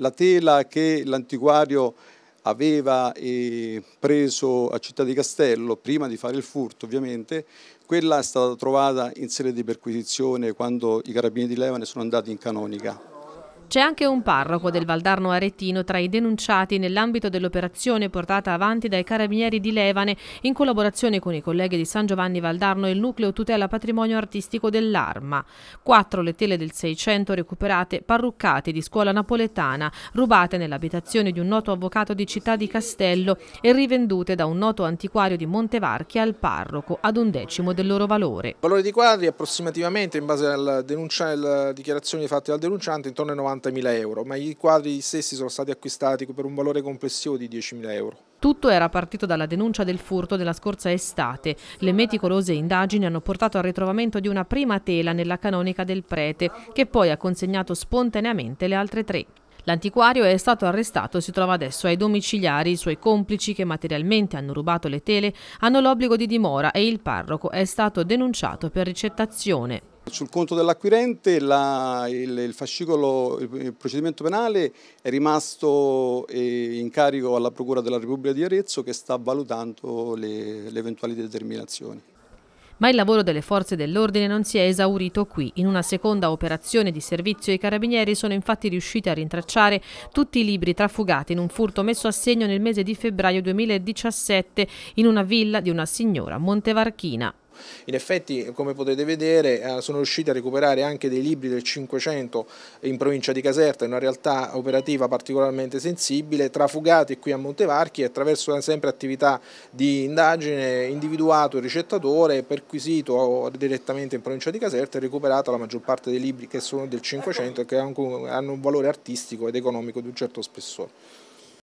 La tela che l'antiquario aveva eh, preso a Città di Castello, prima di fare il furto ovviamente, quella è stata trovata in sede di perquisizione quando i carabinieri di Levane sono andati in canonica. C'è anche un parroco del Valdarno Aretino tra i denunciati nell'ambito dell'operazione portata avanti dai carabinieri di Levane in collaborazione con i colleghi di San Giovanni Valdarno e il nucleo tutela patrimonio artistico dell'Arma. Quattro le tele del 600 recuperate, parruccate di scuola napoletana, rubate nell'abitazione di un noto avvocato di Città di Castello e rivendute da un noto antiquario di Montevarchi al parroco ad un decimo del loro valore. Il valore di quadri approssimativamente in base alla, denuncia, e alla dichiarazione fatta dal denunciante intorno ai 90 70.000 euro, ma i quadri stessi sono stati acquistati per un valore complessivo di 10.000 euro. Tutto era partito dalla denuncia del furto della scorsa estate. Le meticolose indagini hanno portato al ritrovamento di una prima tela nella canonica del prete, che poi ha consegnato spontaneamente le altre tre. L'antiquario è stato arrestato e si trova adesso ai domiciliari. I suoi complici, che materialmente hanno rubato le tele, hanno l'obbligo di dimora e il parroco è stato denunciato per ricettazione. Sul conto dell'acquirente il, il, fascicolo, il, il, procedimento penale è rimasto eh, in carico alla Procura della Repubblica di Arezzo che sta valutando le, le eventuali determinazioni. Ma il lavoro delle forze dell'ordine non si è esaurito qui. In una seconda operazione di servizio i carabinieri sono infatti riusciti a rintracciare tutti i libri trafugati in un furto messo a segno nel mese di febbraio 2017 in una villa di una signora montevarchina. In effetti, come potete vedere, eh, sono riusciti a recuperare anche dei libri del 500 in provincia di Caserta, in una realtà operativa particolarmente sensibile, trafugati qui a Montevarchi e attraverso eh, sempre attività di indagine individuato il ricettatore, perquisito direttamente in provincia di Caserta e recuperato la maggior parte dei libri che sono del 500 e che hanno un valore artistico ed economico di un certo spessore.